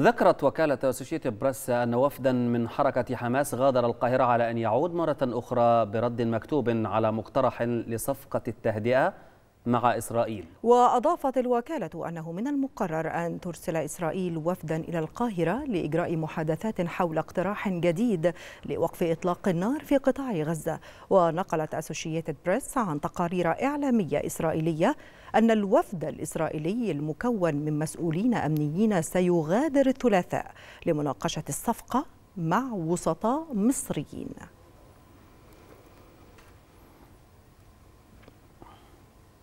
ذكرت وكالة أسوشيتي بريس أن وفدا من حركة حماس غادر القاهرة على أن يعود مرة أخرى برد مكتوب على مقترح لصفقة التهدئة مع إسرائيل وأضافت الوكالة أنه من المقرر أن ترسل إسرائيل وفدا إلى القاهرة لإجراء محادثات حول اقتراح جديد لوقف إطلاق النار في قطاع غزة ونقلت أسوشيتد بريس عن تقارير إعلامية إسرائيلية أن الوفد الإسرائيلي المكون من مسؤولين أمنيين سيغادر الثلاثاء لمناقشة الصفقة مع وسطاء مصريين